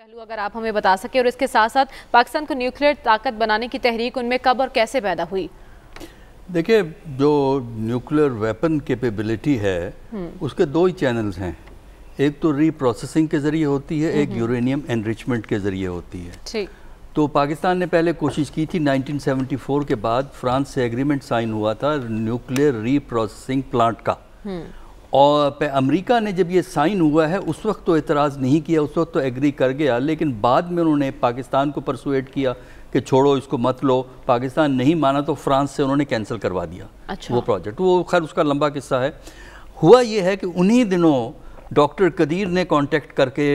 पहलू अगर आप हमें बता सके और इसके साथ साथ पाकिस्तान को न्यूक्लियर ताकत बनाने की तहरीक उनमें कब और कैसे पैदा हुई देखिए जो न्यूक्लियर वेपन कैपेबिलिटी है हम्म। उसके दो ही चैनल्स हैं एक तो रीप्रोसेसिंग के ज़रिए होती है एक यूरेनियम हम्म। एनरिचमेंट के ज़रिए होती है ठीक तो पाकिस्तान ने पहले कोशिश की थी 1974 के बाद फ्रांस से एग्रीमेंट साइन हुआ था न्यूक्लियर रीप्रोसेसिंग प्लांट का हम्म। और पे अमेरिका ने जब ये साइन हुआ है उस वक्त तो एतराज़ नहीं किया उस वक्त तो एग्री कर गया लेकिन बाद में उन्होंने पाकिस्तान को परसुएट किया कि छोड़ो इसको मत लो पाकिस्तान नहीं माना तो फ्रांस से उन्होंने कैंसिल करवा दिया अच्छा। वो प्रोजेक्ट वो खैर उसका लंबा किस्सा है हुआ ये है कि उन्हीं दिनों डॉक्टर कदीर ने कॉन्टेक्ट करके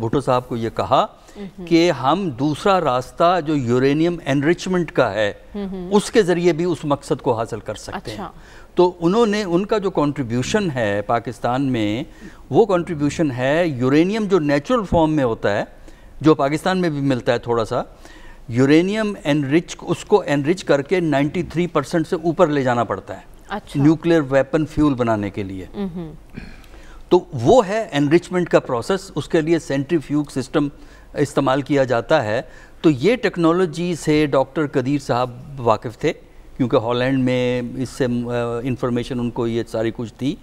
भुटो साहब को ये कहा हम्म। कि हम दूसरा रास्ता जो यूरेनियम एनरिचमेंट का है हम्म। उसके ज़रिए भी उस मकसद को हासिल कर सकते अच्छा। हैं तो उन्होंने उनका जो कंट्रीब्यूशन है पाकिस्तान में वो कंट्रीब्यूशन है यूरेनियम जो नेचुरल फॉर्म में होता है जो पाकिस्तान में भी मिलता है थोड़ा सा यूरेनियम एनरिच उसको एनरिच करके 93 परसेंट से ऊपर ले जाना पड़ता है अच्छा। न्यूक्लियर वेपन फ्यूल बनाने के लिए हम्म। तो वो है एनरिचमेंट का प्रोसेस उसके लिए सेंट्रीफ्यूग सिस्टम इस्तेमाल किया जाता है तो ये टेक्नोलॉजी से डॉक्टर कदीर साहब वाकिफ़ थे क्योंकि हॉलैंड में इससे इंफॉर्मेशन उनको ये सारी कुछ थी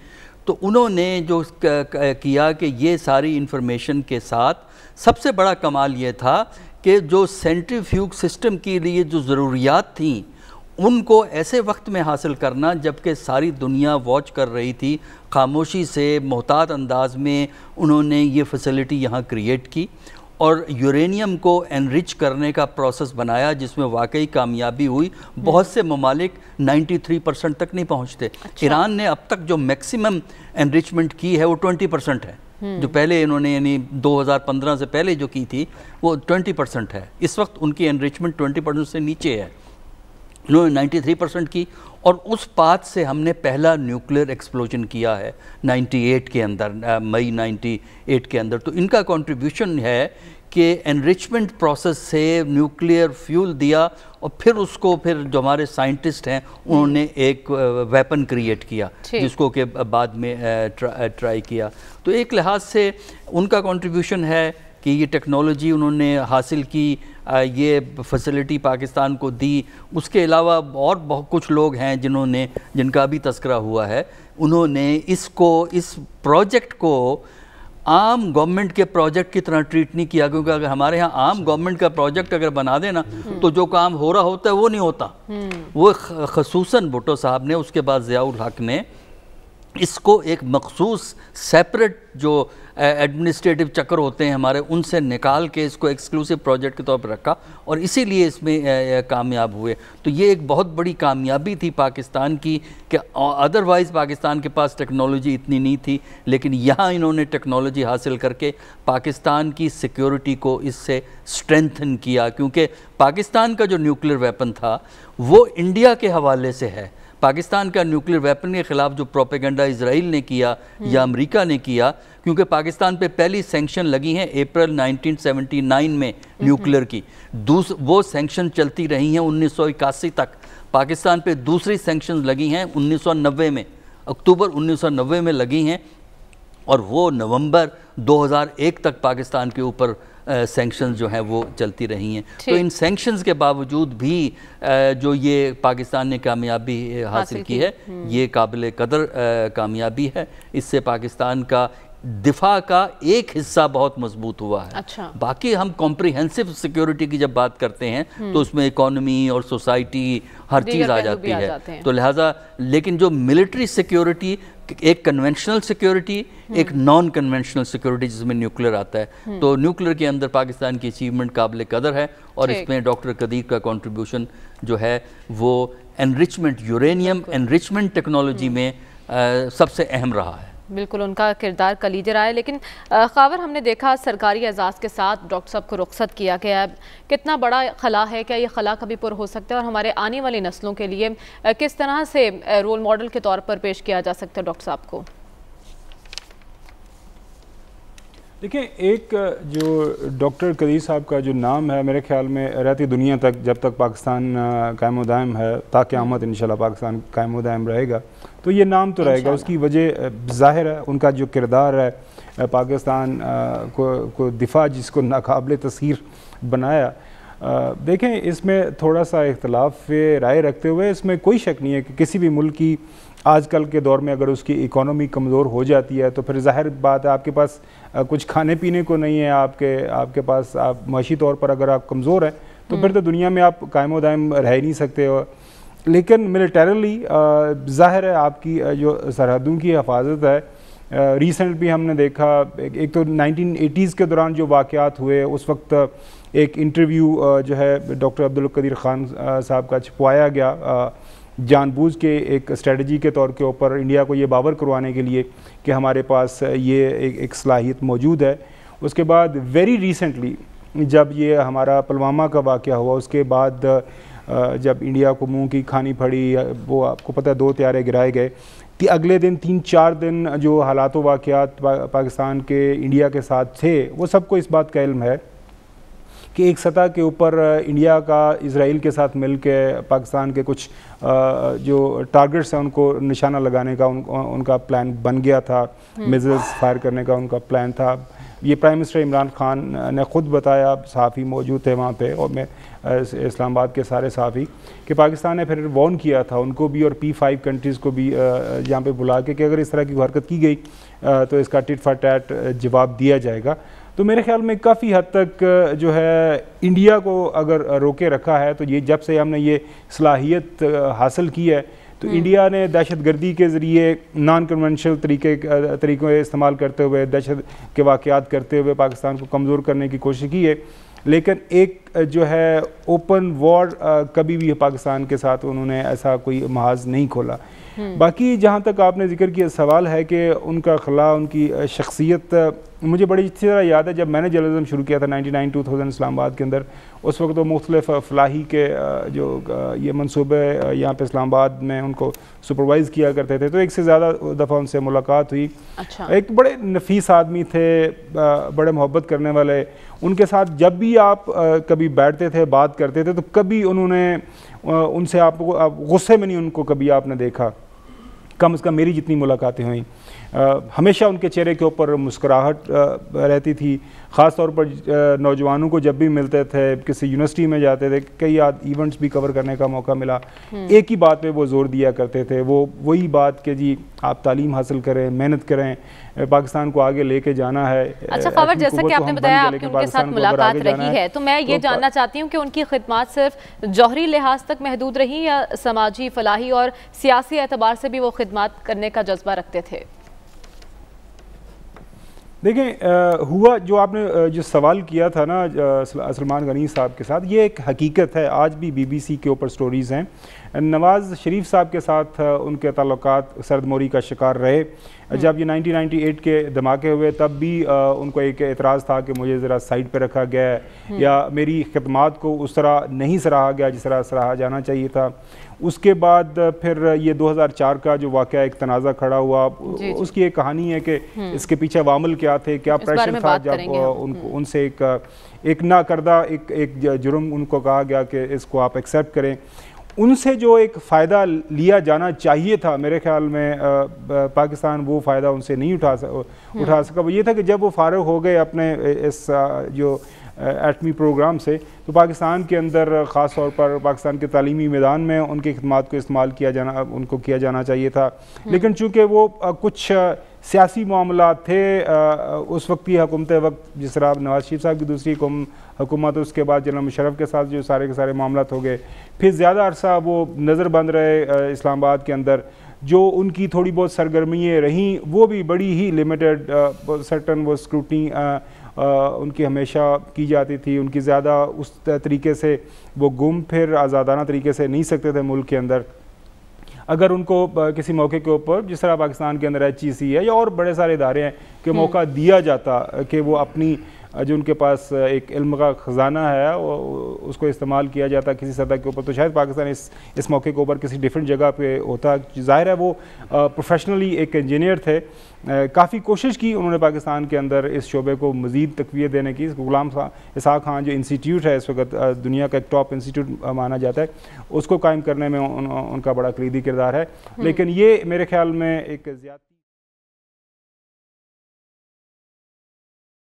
तो उन्होंने जो किया कि ये सारी इंफॉर्मेशन के साथ सबसे बड़ा कमाल ये था कि जो सेंट्रीफ्यूग सिस्टम के लिए जो ज़रूरियात थी उनको ऐसे वक्त में हासिल करना जबकि सारी दुनिया वॉच कर रही थी खामोशी से मोहतात अंदाज में उन्होंने ये फैसिलिटी यहाँ क्रिएट की और यूरेनियम को एनरिच करने का प्रोसेस बनाया जिसमें वाकई कामयाबी हुई बहुत से ममालिक 93 परसेंट तक नहीं पहुंचते अच्छा। ईरान ने अब तक जो मैक्सिमम एनरिचमेंट की है वो 20 परसेंट है हम्म। जो पहले इन्होंने यानी 2015 से पहले जो की थी वो 20 परसेंट है इस वक्त उनकी एनरिचमेंट 20 परसेंट से नीचे है इन्होंने 93 परसेंट की और उस पाथ से हमने पहला न्यूक्लियर एक्सप्लोजन किया है 98 के अंदर मई 98 के अंदर तो इनका कंट्रीब्यूशन है कि एनरिचमेंट प्रोसेस से न्यूक्लियर फ्यूल दिया और फिर उसको फिर जो हमारे साइंटिस्ट हैं उन्होंने एक वेपन क्रिएट किया जिसको के बाद में ट्राई किया तो एक लिहाज से उनका कंट्रीब्यूशन है कि ये टेक्नोलॉजी उन्होंने हासिल की ये फैसिलिटी पाकिस्तान को दी उसके अलावा और बहुत कुछ लोग हैं जिन्होंने जिनका भी तस्करा हुआ है उन्होंने इसको इस प्रोजेक्ट को आम गवर्नमेंट के प्रोजेक्ट की तरह ट्रीट नहीं किया क्योंकि अगर हमारे यहाँ आम गवर्नमेंट का प्रोजेक्ट अगर बना देना हम्म। तो जो काम हो रहा होता है वो नहीं होता हम्म। वो खसूस भुटो साहब ने उसके बाद ज़ियाउल हक ने इसको एक मखसूस सेपरेट जो एडमिनिस्ट्रेटिव चक्कर होते हैं हमारे उनसे निकाल के इसको एक्सक्लूसिव प्रोजेक्ट के तौर पर रखा और इसीलिए इसमें कामयाब हुए तो ये एक बहुत बड़ी कामयाबी थी पाकिस्तान की कि अदरवाइज़ पाकिस्तान के पास टेक्नोलॉजी इतनी नहीं थी लेकिन यहाँ इन्होंने टेक्नोलॉजी हासिल करके पाकिस्तान की सिक्योरिटी को इससे स्ट्रेंथन किया क्योंकि पाकिस्तान का जो न्यूक्लियर वेपन था वो इंडिया के हवाले से है पाकिस्तान का न्यूक्लियर वेपन के ख़िलाफ़ जो प्रोपेगेंडा इसराइल ने किया या हम्म। अमेरिका ने किया क्योंकि पाकिस्तान पे पहली सेंक्शन लगी हैं अप्रैल 1979 में हम्म। न्यूक्लियर की दूस वो सेंक्शन चलती रही हैं उन्नीस तक पाकिस्तान पे दूसरी सेंक्शन लगी हैं उन्नीस में अक्टूबर उन्नीस में लगी हैं और वो नवंबर 2001 तक पाकिस्तान के ऊपर सेंक्शन जो हैं वो चलती रही हैं तो इन सेंक्शंस के बावजूद भी जो ये पाकिस्तान ने कामयाबी हासिल की है हम्म। ये काबिल कदर कामयाबी है इससे पाकिस्तान का दिफा का एक हिस्सा बहुत मजबूत हुआ है अच्छा। बाकी हम कॉम्प्रिहेंसिव सिक्योरिटी की जब बात करते हैं हम्म। तो उसमें इकोनॉमी और सोसाइटी हर चीज़ आ जाती है आ तो लिहाजा लेकिन जो मिलिट्री सिक्योरिटी एक कन्वेंशनल हम्म। सिक्योरिटी एक नॉन कन्वेंशनल सिक्योरिटी जिसमें न्यूक्लियर आता है हम्म। तो न्यूक्लियर के अंदर पाकिस्तान की अचीवमेंट काबिल कदर है और इसमें डॉक्टर कदीर का कॉन्ट्रीब्यूशन जो है वो एनरिचमेंट यूरेनियम एनरिचमेंट टेक्नोलॉजी में सबसे अहम रहा है बिल्कुल उनका किरदार कलीजर आया लेकिन खावर हमने देखा सरकारी एजाज़ के साथ डॉक्टर साहब को रुख्सत किया गया है कितना बड़ा खला है क्या ये खला कभी पुर हो सकता है और हमारे आने वाली नस्लों के लिए किस तरह से रोल मॉडल के तौर पर पेश किया जा सकता है डॉक्टर साहब को देखिए एक जो डॉक्टर कदीर साहब का जो नाम है मेरे ख्याल में रहती दुनिया तक जब तक पाकिस्तान कायम दायम है ताकि आमद इन पाकिस्तान कायम दायम रहेगा तो ये नाम तो रहेगा उसकी वजह जाहिर है उनका जो किरदार है पाकिस्तान को को दिफा जिसको नाकबले तस्र बनाया देखें इसमें थोड़ा सा इख्तलाफ राय रखते हुए इसमें कोई शक नहीं है कि किसी भी मुल्क की आजकल के दौर में अगर उसकी इकोनॉमी कमज़ोर हो जाती है तो फिर जाहिर बात है आपके पास कुछ खाने पीने को नहीं है आपके आपके पास आप माशी तौर पर अगर आप कमज़ोर हैं तो हम्म। फिर तो दुनिया में आप कायम दायम रह नहीं सकते और लेकिन मिलिटरली ज़ाहिर है आपकी जो सरहदों की हफाजत है रिसेंट भी हमने देखा एक, तो तो 1980s के दौरान जो वाक़ात हुए उस वक्त एक इंटरव्यू जो है डॉक्टर अब्दुल कदीर ख़ान साहब का छुपवाया गया जानबूझ के एक स्ट्रेटजी के तौर के ऊपर इंडिया को ये बावर करवाने के लिए कि हमारे पास ये एक, एक सलाहियत मौजूद है उसके बाद वेरी रिसेंटली जब ये हमारा पुलवामा का वाक़ हुआ उसके बाद जब इंडिया को मुंह की खानी पड़ी वो आपको पता है दो त्यारे गिराए गए कि अगले दिन तीन चार दिन जो हालात वाक़ पाकिस्तान के इंडिया के साथ थे वो सबको इस बात का इल्म है कि एक सतह के ऊपर इंडिया का इसराइल के साथ मिल के पाकिस्तान के कुछ जो टारगेट्स हैं उनको निशाना लगाने का उन, उनका प्लान बन गया था मिजल्स हम्म। फायर करने का उनका प्लान था ये प्राइम मिनिस्टर इमरान खान ने ख़ुद बताया सहाफ़ी मौजूद थे वहाँ पर और मैं इस्लामाबाद के सारे सहाफ़ी कि पाकिस्तान ने फिर वॉर्न किया था उनको भी और पी फाइव कंट्रीज़ को भी यहाँ पर बुला के कि अगर इस तरह की हरकत की गई तो इसका टिट फा टैट जवाब दिया जाएगा तो मेरे ख्याल में काफ़ी हद तक जो है इंडिया को अगर रोके रखा है तो ये जब से हमने ये सलाहियत हासिल की है तो हम्म। इंडिया ने दहशतगर्दी के ज़रिए नॉन कन्वेंशनल तरीके तरीक़ों इस्तेमाल करते हुए दहशत के वाक़ करते हुए पाकिस्तान को कमज़ोर करने की कोशिश की है लेकिन एक जो है ओपन वॉर कभी भी पाकिस्तान के साथ उन्होंने ऐसा कोई महाज नहीं खोला हम्म। बाकी जहाँ तक आपने जिक्र किया सवाल है कि उनका खला उनकी शख्सियत मुझे बड़ी अच्छी तरह याद है जब मैंने जर्नलिज्म शुरू किया था 99 2000 इस्लामाबाद के अंदर उस वक्त वो तो मुख्तलिफ फलाही के जो ये मनसूबे यहाँ पे इस्लामाबाद में उनको सुपरवाइज़ किया करते थे तो एक से ज़्यादा दफ़ा उनसे मुलाकात हुई अच्छा। एक बड़े नफीस आदमी थे बड़े मोहब्बत करने वाले उनके साथ जब भी भी आप आ, कभी बैठते थे बात करते थे तो कभी उन्होंने उनसे आपको आप गुस्से में नहीं उनको कभी आपने देखा कम अज़ कम मेरी जितनी मुलाकातें हुई हमेशा उनके चेहरे के ऊपर मुस्कुराहट रहती थी ख़ास तौर पर नौजवानों को जब भी मिलते थे किसी यूनिवर्सिटी में जाते थे कई याद इवेंट्स भी कवर करने का मौका मिला हम्म। एक ही बात पे वो ज़ोर दिया करते थे वो वही बात के जी आप तालीम हासिल करें मेहनत करें पाकिस्तान को आगे लेके जाना है अच्छा खबर जैसा कि आपने बताया आपकी उनके साथ मुलाकात रही है तो मैं ये तो जानना चाहती हूँ कि उनकी खदमात सिर्फ जौहरी लिहाज तक महदूद रही या समाजी फलाही और सियासी एतबार से भी वो खदमात करने का जज्बा रखते थे देखें हुआ जो आपने जो सवाल किया था ना सलमान गनी साहब के साथ ये एक हकीकत है आज भी बीबीसी के ऊपर स्टोरीज़ हैं नवाज़ शरीफ साहब के साथ उनके ताल्लुक सरदमोरी का शिकार रहे हम्म। जब ये 1998 के धमाके हुए तब भी उनको एक एतराज़ था कि मुझे ज़रा साइड पर रखा गया है हम्म। या मेरी खदमात को उस तरह नहीं सराहा गया जिस तरह सराहा जाना चाहिए था उसके बाद फिर ये 2004 का जो वाक़ एक तनाज़ा खड़ा हुआ जी उसकी एक कहानी है कि हम्म। इसके पीछे वामल क्या थे क्या प्रेशर था जब उनको उनसे एक एक ना करदा एक एक जुर्म उनको कहा गया कि इसको आप एक्सेप्ट करें उनसे जो एक फ़ायदा लिया जाना चाहिए था मेरे ख्याल में आ, पाकिस्तान वो फ़ायदा उनसे नहीं उठा सक हम्म। उठा सका वो ये था कि जब वो फारग हो गए अपने इस जो एटमी प्रोग्राम से तो पाकिस्तान के अंदर ख़ास तौर पर पाकिस्तान के तलीमी मैदान में उनके खदमात को इस्तेमाल किया जाना उनको किया जाना चाहिए था हम्म। लेकिन चूँकि वो कुछ सियासी मामला थे आ, उस वक्त की हुकूमत वक्त जिस तरह नवाज शरीफ साहब की दूसरी हुकूमत उसके बाद जनरल मुशरफ के साथ जो सारे के सारे मामला हो गए फिर ज़्यादा अरसा वो नज़रबंद रहे इस्लामाबाद के अंदर जो उनकी थोड़ी बहुत सरगर्मियाँ रहीं वो भी बड़ी ही लिमिटेड सर्टन वो स्क्रूटनी उनकी हमेशा की जाती थी उनकी ज़्यादा उस तरीके से वो गुम फिर आज़ादाना तरीके से नहीं सकते थे मुल्क के अंदर अगर उनको किसी मौके के ऊपर जिस तरह पाकिस्तान के अंदर एच है या और बड़े सारे इदारे हैं कि हम्म। मौका दिया जाता कि वो अपनी जो उनके पास एक इल्म का ख़जाना है उसको इस्तेमाल किया जाता किसी सतह के ऊपर तो शायद पाकिस्तान इस इस मौके के ऊपर किसी डिफरेंट जगह पे होता ज़ाहिर है वो प्रोफेशनली एक इंजीनियर थे काफ़ी कोशिश की उन्होंने पाकिस्तान के अंदर इस शोबे को मज़ीद तकवीत देने की गुलाम इसहा खान जो इंस्टीट्यूट है इस वक्त दुनिया का एक टॉप इंस्टीट्यूट माना जाता है उसको कायम करने में उन, उनका बड़ा कलीदी किरदार है हम्म। लेकिन ये मेरे ख्याल में एक ज़्यादा